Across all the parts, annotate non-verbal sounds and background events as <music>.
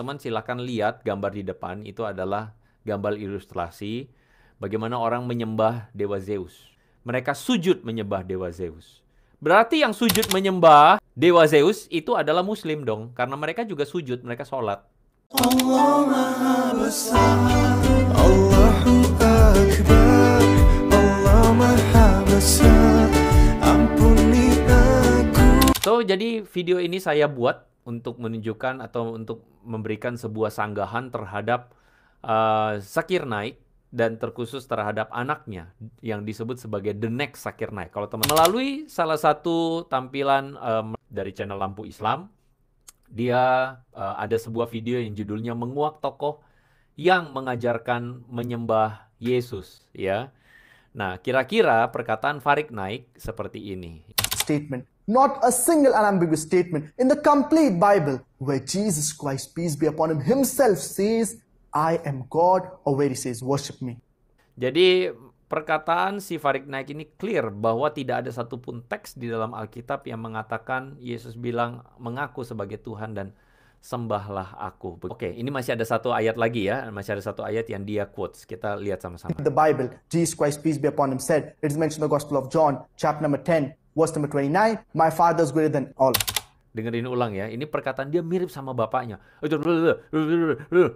teman-teman silahkan lihat gambar di depan itu adalah gambar ilustrasi bagaimana orang menyembah dewa Zeus. Mereka sujud menyembah dewa Zeus. Berarti yang sujud menyembah dewa Zeus itu adalah muslim dong karena mereka juga sujud, mereka sholat. So, jadi video ini saya buat untuk menunjukkan atau untuk memberikan sebuah sanggahan terhadap uh, Sakir Naik dan terkhusus terhadap anaknya yang disebut sebagai the next Sakir Naik. Kalau teman melalui salah satu tampilan um, dari channel Lampu Islam, dia uh, ada sebuah video yang judulnya menguak tokoh yang mengajarkan menyembah Yesus, ya. Nah, kira-kira perkataan Farik Naik seperti ini. Statement Not a single unambiguous statement in the complete Bible where Jesus Christ, peace be upon him, himself says, I am God, or where he says, worship me. Jadi perkataan si Farid Naik ini clear bahwa tidak ada satupun teks di dalam Alkitab yang mengatakan Yesus bilang mengaku sebagai Tuhan dan sembahlah aku. Oke, okay, ini masih ada satu ayat lagi ya, masih ada satu ayat yang dia quotes. Kita lihat sama-sama. The Bible, Jesus Christ peace be upon him said, it is mentioned in the Gospel of John, chapter number 10, verse number 29, my father is greater than all. Dengerin ulang ya, ini perkataan dia mirip sama bapaknya.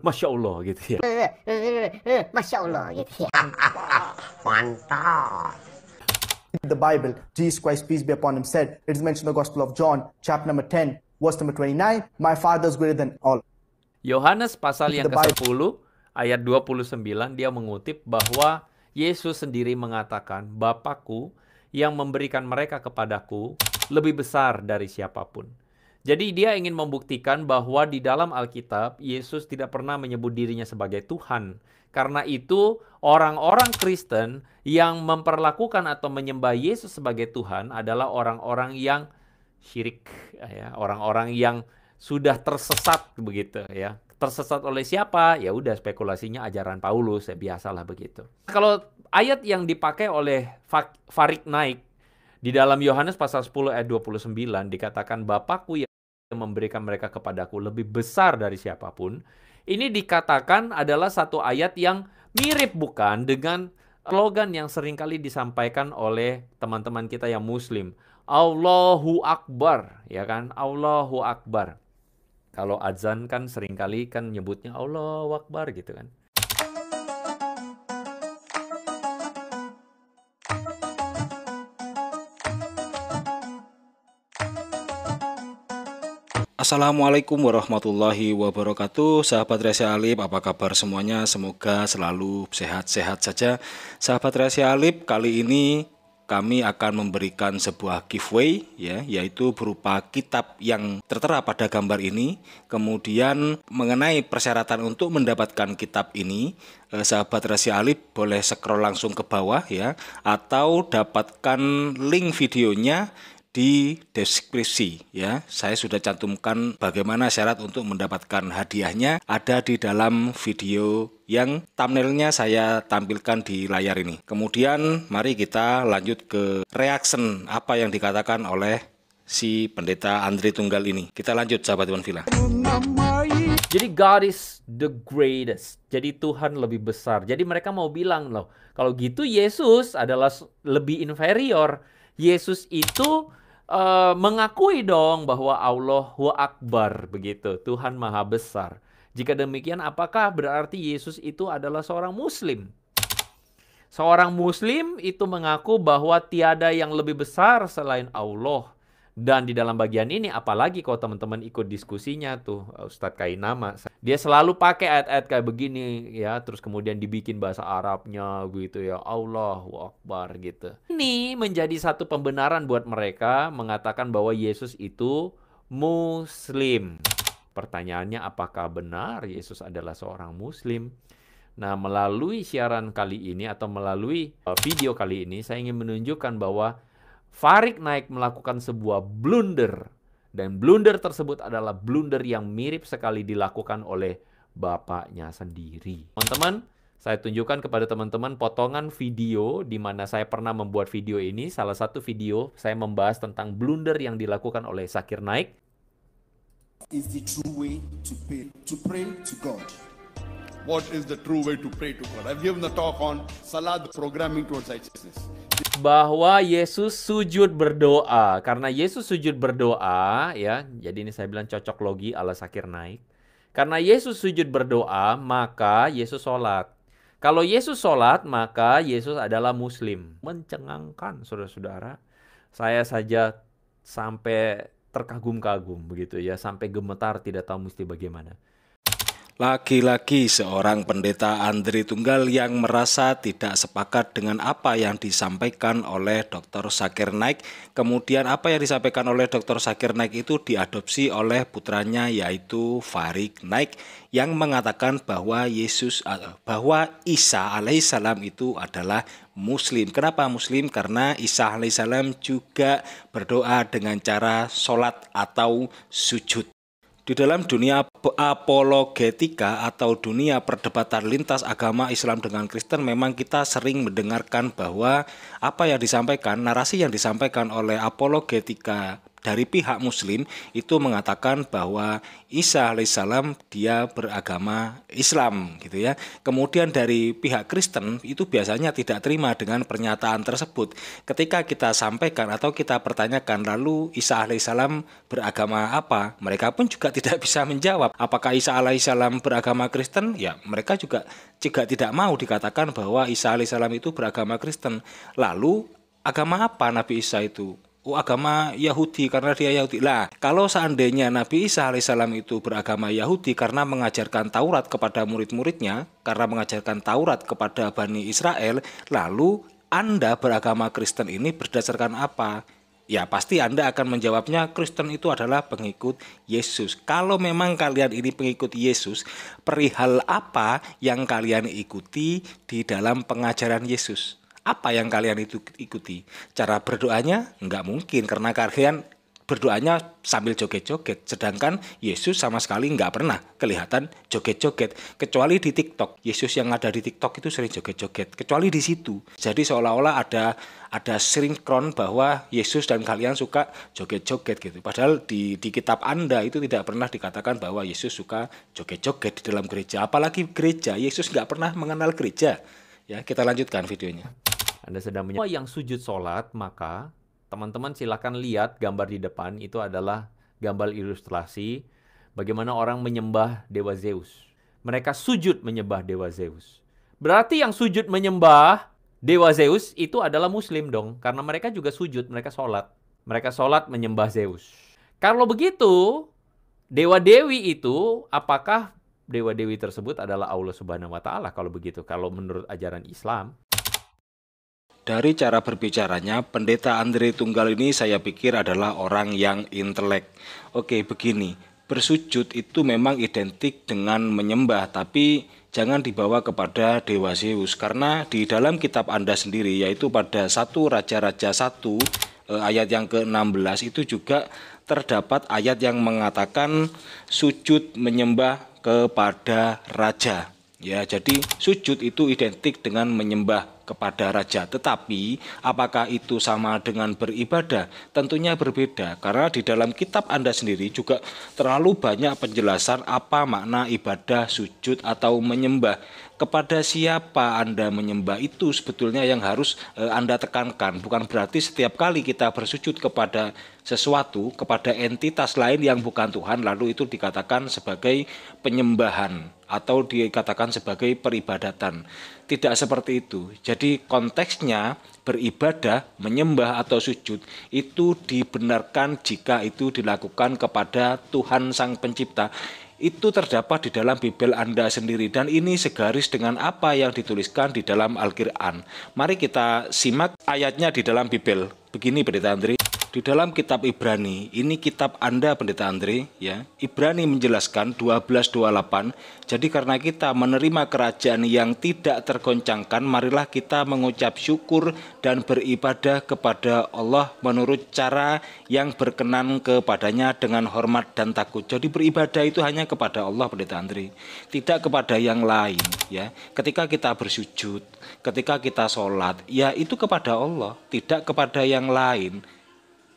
Masya Allah gitu ya. Eh, eh, eh, Masya Allah gitu ya. Mantap. <laughs> The Bible, Jesus Christ, peace be upon him, said, it is mentioned in the Gospel of John, chapter number 10, verse number 29, my father is greater than all. Yohanes pasal yang ke-10 ayat 29 dia mengutip bahwa Yesus sendiri mengatakan, "Bapakku yang memberikan mereka kepadaku lebih besar dari siapapun. Jadi dia ingin membuktikan bahwa di dalam Alkitab Yesus tidak pernah menyebut dirinya sebagai Tuhan. Karena itu orang-orang Kristen yang memperlakukan atau menyembah Yesus sebagai Tuhan adalah orang-orang yang syirik ya, orang-orang yang sudah tersesat begitu ya tersesat oleh siapa? Ya udah spekulasinya ajaran Paulus, ya biasalah begitu. Kalau ayat yang dipakai oleh Farik Naik di dalam Yohanes pasal 10 ayat 29 dikatakan Bapakku yang memberikan mereka kepadaku lebih besar dari siapapun. Ini dikatakan adalah satu ayat yang mirip bukan dengan slogan yang seringkali disampaikan oleh teman-teman kita yang muslim. Allahu Akbar, ya kan? Allahu Akbar kalau azan kan seringkali kan nyebutnya Allah Akbar gitu kan. Assalamualaikum warahmatullahi wabarakatuh Sahabat Resi Alip apa kabar semuanya Semoga selalu sehat-sehat saja Sahabat Resi Alip kali ini kami akan memberikan sebuah giveaway ya yaitu berupa kitab yang tertera pada gambar ini kemudian mengenai persyaratan untuk mendapatkan kitab ini eh, sahabat rahasia alif boleh scroll langsung ke bawah ya atau dapatkan link videonya di deskripsi ya. Saya sudah cantumkan bagaimana syarat untuk mendapatkan hadiahnya ada di dalam video yang thumbnailnya saya tampilkan di layar ini. Kemudian mari kita lanjut ke reaction apa yang dikatakan oleh si pendeta Andri Tunggal ini. Kita lanjut sahabat Iwan Villa. Jadi God is the greatest. Jadi Tuhan lebih besar. Jadi mereka mau bilang loh, kalau gitu Yesus adalah lebih inferior. Yesus itu uh, mengakui dong bahwa Allah wa akbar begitu. Tuhan maha besar. Jika demikian, apakah berarti Yesus itu adalah seorang Muslim? Seorang Muslim itu mengaku bahwa tiada yang lebih besar selain Allah. Dan di dalam bagian ini, apalagi kalau teman-teman ikut diskusinya tuh, Ustadz Kainama, dia selalu pakai ayat-ayat kayak begini ya, terus kemudian dibikin bahasa Arabnya gitu ya, Allah Akbar gitu. Ini menjadi satu pembenaran buat mereka mengatakan bahwa Yesus itu Muslim. Pertanyaannya apakah benar Yesus adalah seorang muslim? Nah, melalui siaran kali ini atau melalui e, video kali ini saya ingin menunjukkan bahwa Farik Naik melakukan sebuah blunder dan blunder tersebut adalah blunder yang mirip sekali dilakukan oleh bapaknya sendiri. Teman-teman, saya tunjukkan kepada teman-teman potongan video di mana saya pernah membuat video ini. Salah satu video saya membahas tentang blunder yang dilakukan oleh Sakir Naik is the true way to pray to pray to God? What is the true way to pray to God? I've given the talk on Salah, the programming towards righteousness. bahwa Yesus sujud berdoa karena Yesus sujud berdoa ya jadi ini saya bilang cocok logi ala sakir naik karena Yesus sujud berdoa maka Yesus sholat kalau Yesus sholat maka Yesus adalah muslim mencengangkan saudara-saudara saya saja sampai terkagum-kagum begitu ya sampai gemetar tidak tahu mesti bagaimana. Lagi-lagi seorang pendeta Andri Tunggal yang merasa tidak sepakat dengan apa yang disampaikan oleh Dr. Sakir Naik. Kemudian apa yang disampaikan oleh Dr. Sakir Naik itu diadopsi oleh putranya yaitu Farid Naik yang mengatakan bahwa Yesus eh, bahwa Isa alaihissalam itu adalah muslim. Kenapa muslim? Karena Isa alaihissalam juga berdoa dengan cara sholat atau sujud. Di dalam dunia apologetika atau dunia perdebatan lintas agama Islam dengan Kristen memang kita sering mendengarkan bahwa apa yang disampaikan, narasi yang disampaikan oleh apologetika dari pihak muslim itu mengatakan bahwa Isa alaihissalam dia beragama Islam gitu ya. Kemudian dari pihak Kristen itu biasanya tidak terima dengan pernyataan tersebut. Ketika kita sampaikan atau kita pertanyakan lalu Isa alaihissalam beragama apa? Mereka pun juga <laughs> tidak bisa menjawab. Apakah Isa alaihissalam beragama Kristen? Ya, mereka juga juga tidak mau dikatakan bahwa Isa alaihissalam itu beragama Kristen. Lalu agama apa Nabi Isa itu? agama Yahudi karena dia Yahudi. Lah, kalau seandainya Nabi Isa alaihissalam itu beragama Yahudi karena mengajarkan Taurat kepada murid-muridnya, karena mengajarkan Taurat kepada Bani Israel, lalu Anda beragama Kristen ini berdasarkan apa? Ya pasti Anda akan menjawabnya Kristen itu adalah pengikut Yesus. Kalau memang kalian ini pengikut Yesus, perihal apa yang kalian ikuti di dalam pengajaran Yesus? Apa yang kalian itu ikuti? Cara berdoanya nggak mungkin karena kalian berdoanya sambil joget-joget sedangkan Yesus sama sekali nggak pernah kelihatan joget-joget kecuali di TikTok Yesus yang ada di TikTok itu sering joget-joget kecuali di situ jadi seolah-olah ada ada sinkron bahwa Yesus dan kalian suka joget-joget gitu padahal di di kitab Anda itu tidak pernah dikatakan bahwa Yesus suka joget-joget di dalam gereja apalagi gereja Yesus nggak pernah mengenal gereja ya kita lanjutkan videonya anda sedang menyembah yang sujud sholat, maka teman-teman silakan lihat gambar di depan itu adalah gambar ilustrasi bagaimana orang menyembah dewa Zeus. Mereka sujud menyembah dewa Zeus. Berarti yang sujud menyembah dewa Zeus itu adalah muslim dong karena mereka juga sujud, mereka sholat. Mereka sholat menyembah Zeus. Kalau begitu, dewa-dewi itu apakah dewa-dewi tersebut adalah Allah Subhanahu wa taala kalau begitu kalau menurut ajaran Islam dari cara berbicaranya, pendeta Andre Tunggal ini saya pikir adalah orang yang intelek. Oke, begini, bersujud itu memang identik dengan menyembah, tapi jangan dibawa kepada Dewa Zeus. Karena di dalam kitab Anda sendiri, yaitu pada satu Raja-Raja 1, eh, ayat yang ke-16, itu juga terdapat ayat yang mengatakan sujud menyembah kepada Raja. Ya, jadi sujud itu identik dengan menyembah kepada raja, tetapi apakah itu sama dengan beribadah? Tentunya berbeda, karena di dalam kitab Anda sendiri juga terlalu banyak penjelasan apa makna ibadah, sujud, atau menyembah. Kepada siapa Anda menyembah itu sebetulnya yang harus eh, Anda tekankan, bukan berarti setiap kali kita bersujud kepada sesuatu, kepada entitas lain yang bukan Tuhan, lalu itu dikatakan sebagai penyembahan atau dikatakan sebagai peribadatan. Tidak seperti itu. Jadi konteksnya beribadah, menyembah atau sujud itu dibenarkan jika itu dilakukan kepada Tuhan Sang Pencipta. Itu terdapat di dalam Bibel Anda sendiri dan ini segaris dengan apa yang dituliskan di dalam Al-Qur'an. Mari kita simak ayatnya di dalam Bibel. Begini berita Andri. Di dalam kitab Ibrani, ini kitab Anda Pendeta Andre, ya. Ibrani menjelaskan 12:28, jadi karena kita menerima kerajaan yang tidak tergoncangkan, marilah kita mengucap syukur dan beribadah kepada Allah menurut cara yang berkenan kepadanya dengan hormat dan takut. Jadi beribadah itu hanya kepada Allah Pendeta Andre, tidak kepada yang lain, ya. Ketika kita bersujud, ketika kita sholat, ya itu kepada Allah, tidak kepada yang lain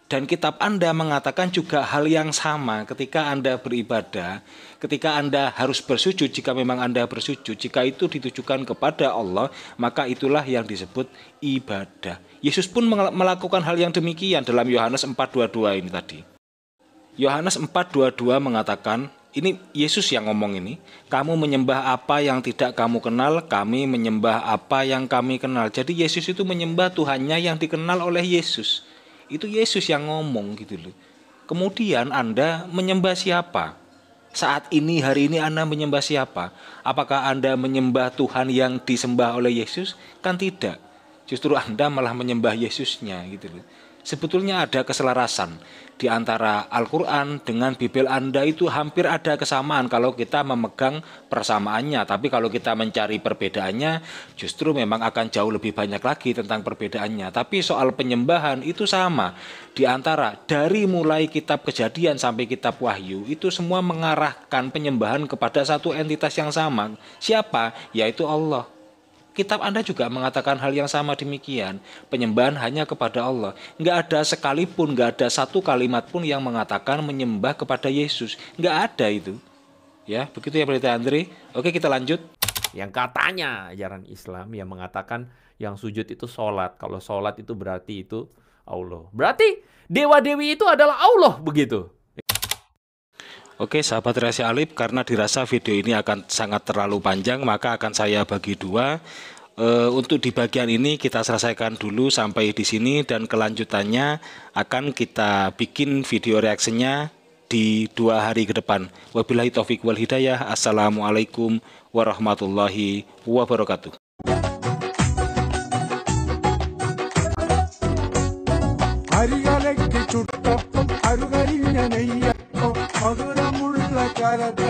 dan kitab Anda mengatakan juga hal yang sama ketika Anda beribadah, ketika Anda harus bersujud jika memang Anda bersujud, jika itu ditujukan kepada Allah, maka itulah yang disebut ibadah. Yesus pun melakukan hal yang demikian dalam Yohanes 4:22 ini tadi. Yohanes 4:22 mengatakan, ini Yesus yang ngomong ini, kamu menyembah apa yang tidak kamu kenal, kami menyembah apa yang kami kenal. Jadi Yesus itu menyembah Tuhannya yang dikenal oleh Yesus itu Yesus yang ngomong gitu loh. Kemudian Anda menyembah siapa? Saat ini hari ini Anda menyembah siapa? Apakah Anda menyembah Tuhan yang disembah oleh Yesus? Kan tidak. Justru Anda malah menyembah Yesusnya gitu loh sebetulnya ada keselarasan di antara Al-Quran dengan Bibel Anda itu hampir ada kesamaan kalau kita memegang persamaannya. Tapi kalau kita mencari perbedaannya justru memang akan jauh lebih banyak lagi tentang perbedaannya. Tapi soal penyembahan itu sama. Di antara dari mulai kitab kejadian sampai kitab wahyu itu semua mengarahkan penyembahan kepada satu entitas yang sama. Siapa? Yaitu Allah. Kitab Anda juga mengatakan hal yang sama demikian. Penyembahan hanya kepada Allah. Enggak ada sekalipun, enggak ada satu kalimat pun yang mengatakan menyembah kepada Yesus. Enggak ada itu. Ya, begitu ya berita Andri. Oke, kita lanjut. Yang katanya ajaran Islam yang mengatakan yang sujud itu sholat. Kalau sholat itu berarti itu Allah. Berarti dewa-dewi itu adalah Allah begitu. Oke sahabat rahasia Alip, karena dirasa video ini akan sangat terlalu panjang maka akan saya bagi dua e, untuk di bagian ini kita selesaikan dulu sampai di sini dan kelanjutannya akan kita bikin video reaksinya di dua hari ke depan wabillahi taufik wal hidayah assalamualaikum warahmatullahi wabarakatuh Para